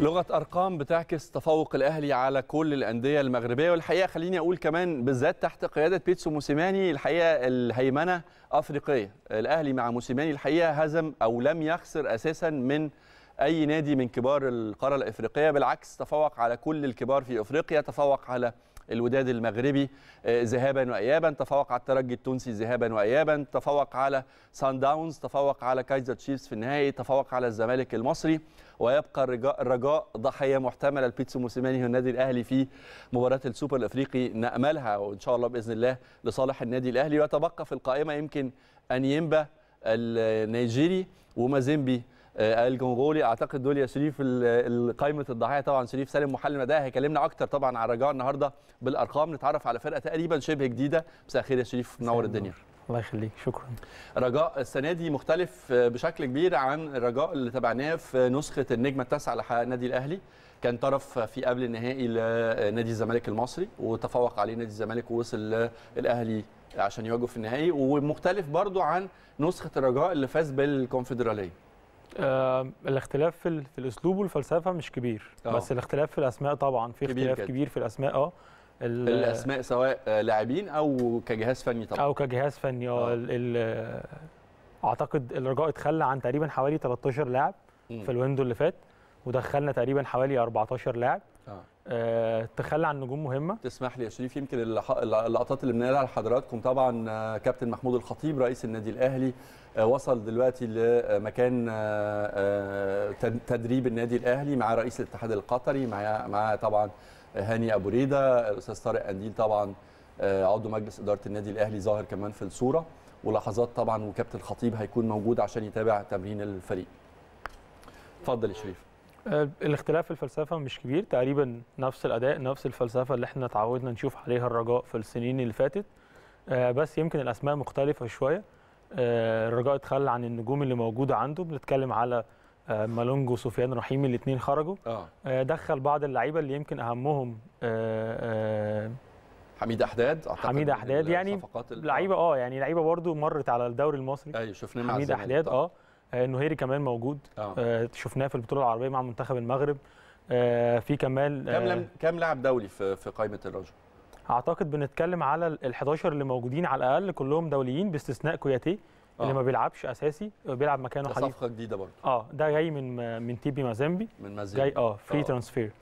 لغة أرقام بتعكس تفوق الأهلي على كل الأندية المغربية والحقيقة خليني أقول كمان بالذات تحت قيادة بيتسو موسيماني الحقيقة الهيمنة أفريقية الأهلي مع موسيماني الحقيقة هزم أو لم يخسر أساسا من أي نادي من كبار القارة الأفريقية بالعكس تفوق على كل الكبار في أفريقيا تفوق على الوداد المغربي آه، ذهابا وايابا تفوق على الترجي التونسي ذهابا وايابا تفوق على سان داونز تفوق على كايزر تشيفز في النهائي تفوق على الزمالك المصري ويبقى الرجاء, الرجاء ضحيه محتمله لبيتسو موسيماني والنادي الاهلي في مباراه السوبر الافريقي ناملها وان شاء الله باذن الله لصالح النادي الاهلي ويتبقى في القائمه يمكن انيمبا النيجيري ومازيمبي آه، الجمهوري اعتقد دول يا شريف قائمه الضحايا طبعا شريف سالم محل ده هيكلمنا اكتر طبعا على رجاء النهارده بالارقام نتعرف على فرقه تقريبا شبه جديده مساء الخير يا شريف منور الدنيا الله يخليك شكرا رجاء السنه دي مختلف آه، بشكل كبير عن الرجاء اللي تابعناه في نسخه النجمه التاسعه النادي الاهلي كان طرف في قبل النهائي لنادي آه، الزمالك المصري وتفوق عليه نادي الزمالك ووصل الاهلي عشان يواجهه في النهائي ومختلف برضو عن نسخه الرجاء اللي فاز بالكونفدراليه آه الاختلاف في, في الاسلوب والفلسفه مش كبير أوه. بس الاختلاف في الاسماء طبعا في اختلاف كبير, كبير في الاسماء اه الاسماء سواء لاعبين او كجهاز فني طبعا او كجهاز فني اه, آه. اعتقد الرجاء اتخلى عن تقريبا حوالي 13 لاعب في الويندو اللي فات ودخلنا تقريبا حوالي 14 لاعب آه. آه، تخلى عن نجوم مهمه تسمح لي يا شريف يمكن اللقطات اللي بنقلها لحضراتكم طبعا آه، كابتن محمود الخطيب رئيس النادي الاهلي آه، وصل دلوقتي لمكان آه، تدريب النادي الاهلي مع رئيس الاتحاد القطري مع مع طبعا هاني ابو ريده الاستاذ طارق قنديل طبعا عضو مجلس اداره النادي الاهلي ظاهر كمان في الصوره ولحظات طبعا وكابتن الخطيب هيكون موجود عشان يتابع تمرين الفريق اتفضل يا شريف آه، الاختلاف في الفلسفه مش كبير تقريبا نفس الاداء نفس الفلسفه اللي احنا اتعودنا نشوف عليها الرجاء في السنين اللي فاتت آه، بس يمكن الاسماء مختلفه شويه آه، الرجاء اتخلى عن النجوم اللي موجوده عنده بنتكلم على مالونجو وسفيان رحيم الاثنين خرجوا آه. دخل بعض اللعيبه اللي يمكن اهمهم حميد احداد اعتقد حميد احداد يعني لعيبه اه يعني لعيبه برده مرت على الدوري المصري ايوه شفناها حميد احداد اه النهيري آه، كمان موجود آه. آه. شفناه في البطوله العربيه مع منتخب المغرب آه في كمال كم آه كم لاعب دولي في في قائمه الرجل اعتقد بنتكلم على ال 11 اللي موجودين على الاقل كلهم دوليين باستثناء كوياتي آه. اللي ما بيلعبش اساسي بيلعب مكانه حديث صفقه جديده برضه اه ده جاي من من تيبي مازامبي من مازامبي جاي اه فري آه. ترانسفير